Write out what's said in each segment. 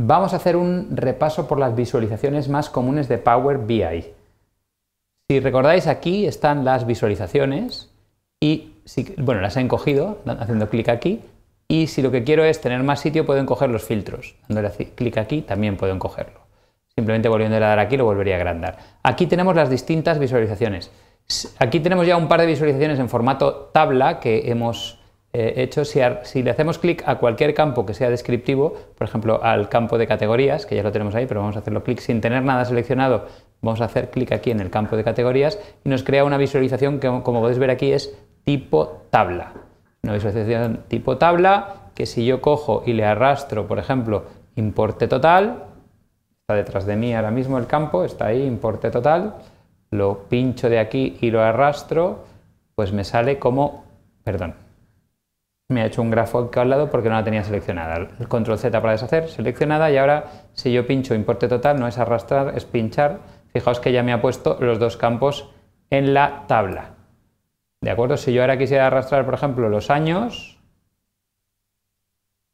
Vamos a hacer un repaso por las visualizaciones más comunes de Power BI. Si recordáis, aquí están las visualizaciones y, si, bueno, las he encogido haciendo clic aquí. Y si lo que quiero es tener más sitio, puedo encoger los filtros. Dándole clic aquí, también puedo encogerlo. Simplemente volviendo a dar aquí, lo volvería a agrandar. Aquí tenemos las distintas visualizaciones. Aquí tenemos ya un par de visualizaciones en formato tabla que hemos eh, hecho, si, si, le hacemos clic a cualquier campo que sea descriptivo, por ejemplo al campo de categorías, que ya lo tenemos ahí, pero vamos a hacerlo clic sin tener nada seleccionado, vamos a hacer clic aquí en el campo de categorías y nos crea una visualización que como podéis ver aquí es tipo tabla. Una visualización tipo tabla que si yo cojo y le arrastro, por ejemplo, importe total, está detrás de mí ahora mismo el campo, está ahí, importe total, lo pincho de aquí y lo arrastro, pues me sale como, perdón, me ha hecho un grafo aquí al lado porque no la tenía seleccionada. El control Z para deshacer, seleccionada y ahora si yo pincho importe total no es arrastrar, es pinchar. Fijaos que ya me ha puesto los dos campos en la tabla. ¿De acuerdo? Si yo ahora quisiera arrastrar, por ejemplo, los años,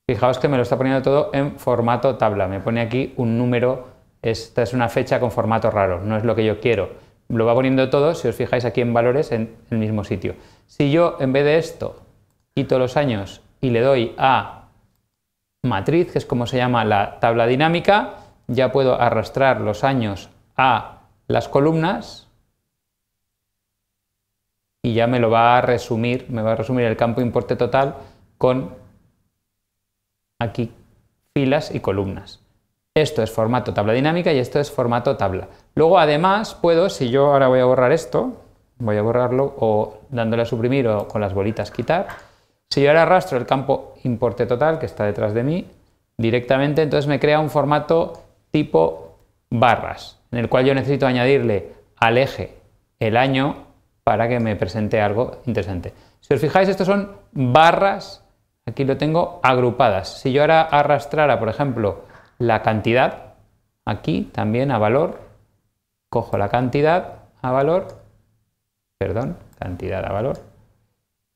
fijaos que me lo está poniendo todo en formato tabla. Me pone aquí un número, esta es una fecha con formato raro, no es lo que yo quiero. Lo va poniendo todo, si os fijáis aquí en valores, en el mismo sitio. Si yo en vez de esto quito los años y le doy a matriz, que es como se llama la tabla dinámica, ya puedo arrastrar los años a las columnas y ya me lo va a resumir, me va a resumir el campo importe total con aquí filas y columnas. Esto es formato tabla dinámica y esto es formato tabla. Luego además puedo, si yo ahora voy a borrar esto, voy a borrarlo o dándole a suprimir o con las bolitas quitar, si yo ahora arrastro el campo importe total, que está detrás de mí, directamente, entonces me crea un formato tipo barras, en el cual yo necesito añadirle al eje el año para que me presente algo interesante. Si os fijáis, estos son barras, aquí lo tengo agrupadas. Si yo ahora arrastrara, por ejemplo, la cantidad, aquí también a valor, cojo la cantidad a valor, perdón, cantidad a valor.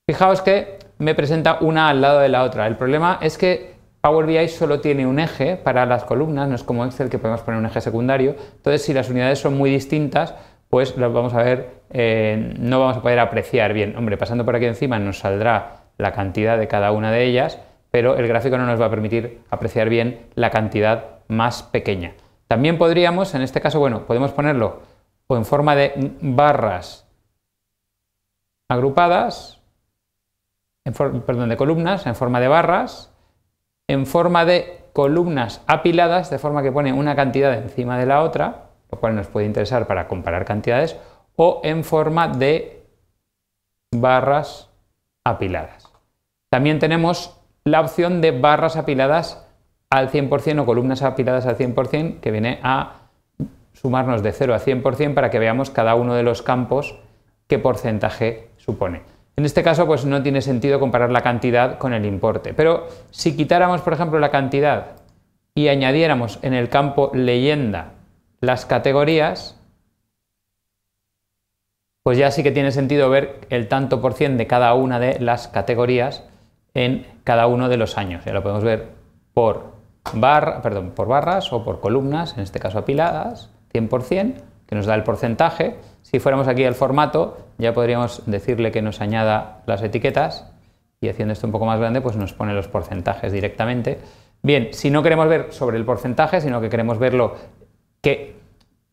Fijaos que me presenta una al lado de la otra. El problema es que Power BI solo tiene un eje para las columnas, no es como Excel que podemos poner un eje secundario. Entonces, si las unidades son muy distintas, pues las vamos a ver, eh, no vamos a poder apreciar bien. Hombre, pasando por aquí encima nos saldrá la cantidad de cada una de ellas, pero el gráfico no nos va a permitir apreciar bien la cantidad más pequeña. También podríamos, en este caso, bueno, podemos ponerlo o en forma de barras agrupadas en perdón, de columnas en forma de barras, en forma de columnas apiladas, de forma que pone una cantidad encima de la otra, lo cual nos puede interesar para comparar cantidades, o en forma de barras apiladas. También tenemos la opción de barras apiladas al 100% o columnas apiladas al 100%, que viene a sumarnos de 0 a 100% para que veamos cada uno de los campos qué porcentaje supone. En este caso, pues no tiene sentido comparar la cantidad con el importe. Pero si quitáramos, por ejemplo, la cantidad y añadiéramos en el campo leyenda las categorías, pues ya sí que tiene sentido ver el tanto por cien de cada una de las categorías en cada uno de los años. Ya lo podemos ver por, barra, perdón, por barras o por columnas, en este caso apiladas, 100%, que nos da el porcentaje, si fuéramos aquí al formato, ya podríamos decirle que nos añada las etiquetas y haciendo esto un poco más grande, pues nos pone los porcentajes directamente. Bien, si no queremos ver sobre el porcentaje, sino que queremos verlo que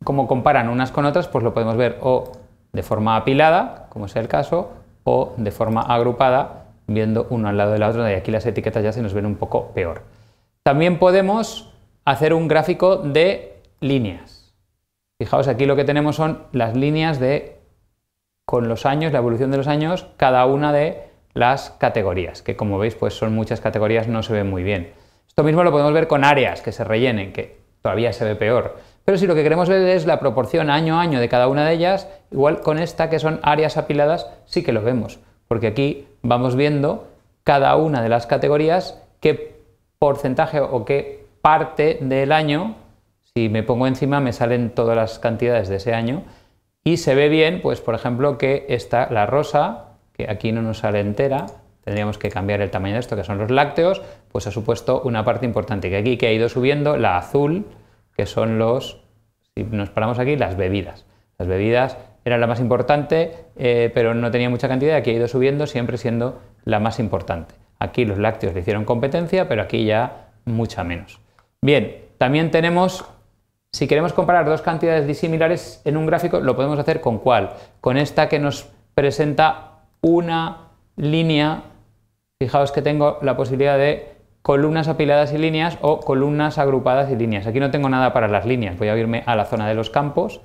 como comparan unas con otras, pues lo podemos ver o de forma apilada, como es el caso, o de forma agrupada, viendo uno al lado del otro y aquí las etiquetas ya se nos ven un poco peor. También podemos hacer un gráfico de líneas. Fijaos, aquí lo que tenemos son las líneas de, con los años, la evolución de los años, cada una de las categorías, que como veis, pues son muchas categorías, no se ve muy bien. Esto mismo lo podemos ver con áreas que se rellenen, que todavía se ve peor. Pero si lo que queremos ver es la proporción año a año de cada una de ellas, igual con esta que son áreas apiladas, sí que lo vemos, porque aquí vamos viendo cada una de las categorías qué porcentaje o qué parte del año si me pongo encima me salen todas las cantidades de ese año y se ve bien, pues por ejemplo que está la rosa, que aquí no nos sale entera, tendríamos que cambiar el tamaño de esto, que son los lácteos, pues ha supuesto una parte importante, que aquí que ha ido subiendo, la azul, que son los, si nos paramos aquí, las bebidas. Las bebidas era la más importante, eh, pero no tenía mucha cantidad, aquí ha ido subiendo, siempre siendo la más importante. Aquí los lácteos le hicieron competencia, pero aquí ya mucha menos. Bien, también tenemos si queremos comparar dos cantidades disimilares en un gráfico, lo podemos hacer con cuál? Con esta que nos presenta una línea. Fijaos que tengo la posibilidad de columnas apiladas y líneas o columnas agrupadas y líneas. Aquí no tengo nada para las líneas, voy a irme a la zona de los campos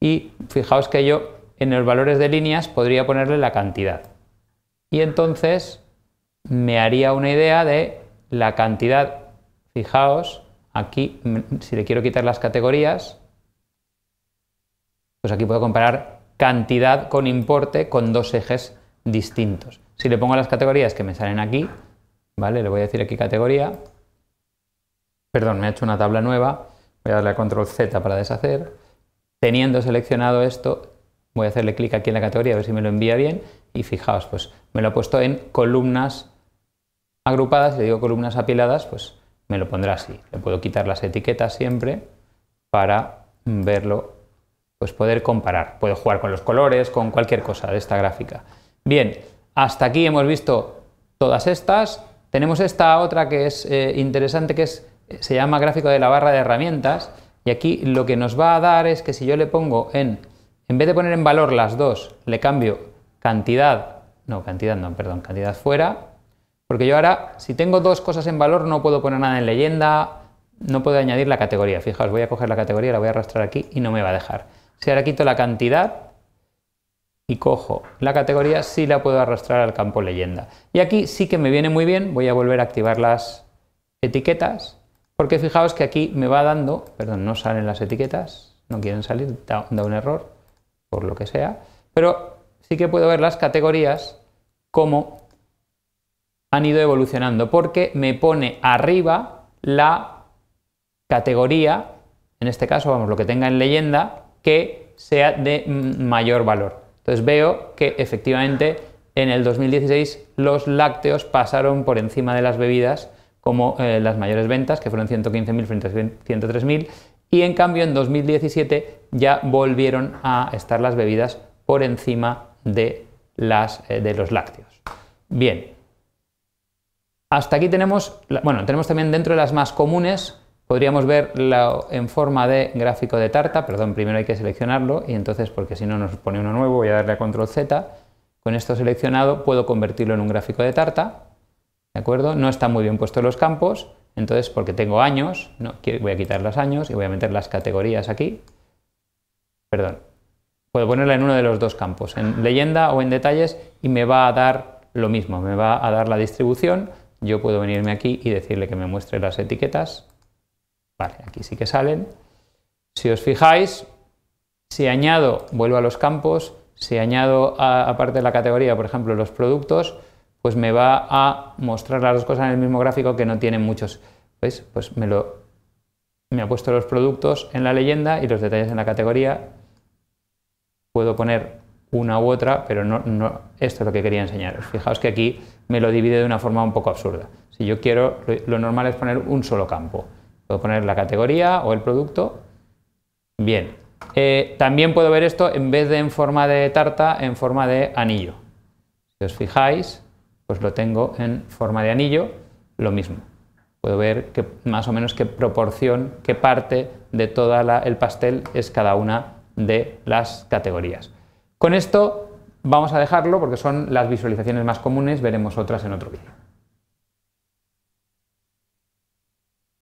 y fijaos que yo en los valores de líneas podría ponerle la cantidad. Y entonces me haría una idea de la cantidad, fijaos, Aquí, mm, si le quiero quitar las categorías, pues aquí puedo comparar cantidad con importe con dos ejes distintos. Si le pongo las categorías que me salen aquí, ¿vale? Le voy a decir aquí categoría. Perdón, me ha hecho una tabla nueva. Voy a darle a control Z para deshacer. Teniendo seleccionado esto, voy a hacerle clic aquí en la categoría a ver si me lo envía bien. Y fijaos, pues me lo ha puesto en columnas agrupadas. le digo columnas apiladas, pues me lo pondrá así. Le puedo quitar las etiquetas siempre para verlo, pues poder comparar. Puedo jugar con los colores, con cualquier cosa de esta gráfica. Bien, hasta aquí hemos visto todas estas. Tenemos esta otra que es eh, interesante, que es, se llama gráfico de la barra de herramientas. Y aquí lo que nos va a dar es que si yo le pongo en, en vez de poner en valor las dos, le cambio cantidad, no, cantidad no, perdón, cantidad fuera, porque yo ahora, si tengo dos cosas en valor, no puedo poner nada en leyenda, no puedo añadir la categoría. Fijaos, voy a coger la categoría, la voy a arrastrar aquí y no me va a dejar. Si ahora quito la cantidad y cojo la categoría, sí la puedo arrastrar al campo leyenda. Y aquí sí que me viene muy bien, voy a volver a activar las etiquetas, porque fijaos que aquí me va dando, perdón, no salen las etiquetas, no quieren salir, da, un error, por lo que sea, pero sí que puedo ver las categorías como han ido evolucionando porque me pone arriba la categoría, en este caso, vamos, lo que tenga en leyenda, que sea de mayor valor. Entonces veo que efectivamente en el 2016 los lácteos pasaron por encima de las bebidas como eh, las mayores ventas, que fueron 115.000 frente a 103.000, y en cambio en 2017 ya volvieron a estar las bebidas por encima de, las, eh, de los lácteos. Bien, hasta aquí tenemos, bueno, tenemos también dentro de las más comunes, podríamos verla en forma de gráfico de tarta, perdón, primero hay que seleccionarlo y entonces, porque si no nos pone uno nuevo, voy a darle a control Z. Con esto seleccionado puedo convertirlo en un gráfico de tarta, ¿de acuerdo? No están muy bien puestos los campos, entonces porque tengo años, no, voy a quitar los años y voy a meter las categorías aquí. Perdón, puedo ponerla en uno de los dos campos, en leyenda o en detalles, y me va a dar lo mismo, me va a dar la distribución yo puedo venirme aquí y decirle que me muestre las etiquetas. Vale, aquí sí que salen. Si os fijáis, si añado, vuelvo a los campos, si añado aparte de la categoría, por ejemplo, los productos, pues me va a mostrar las dos cosas en el mismo gráfico que no tienen muchos. ¿Veis? Pues me lo me ha puesto los productos en la leyenda y los detalles en la categoría. Puedo poner una u otra, pero no, no esto es lo que quería enseñaros. Fijaos que aquí me lo divide de una forma un poco absurda. Si yo quiero, lo normal es poner un solo campo. Puedo poner la categoría o el producto. Bien. Eh, también puedo ver esto en vez de en forma de tarta, en forma de anillo. Si os fijáis, pues lo tengo en forma de anillo, lo mismo. Puedo ver que más o menos qué proporción, qué parte de todo el pastel es cada una de las categorías. Con esto Vamos a dejarlo porque son las visualizaciones más comunes, veremos otras en otro vídeo.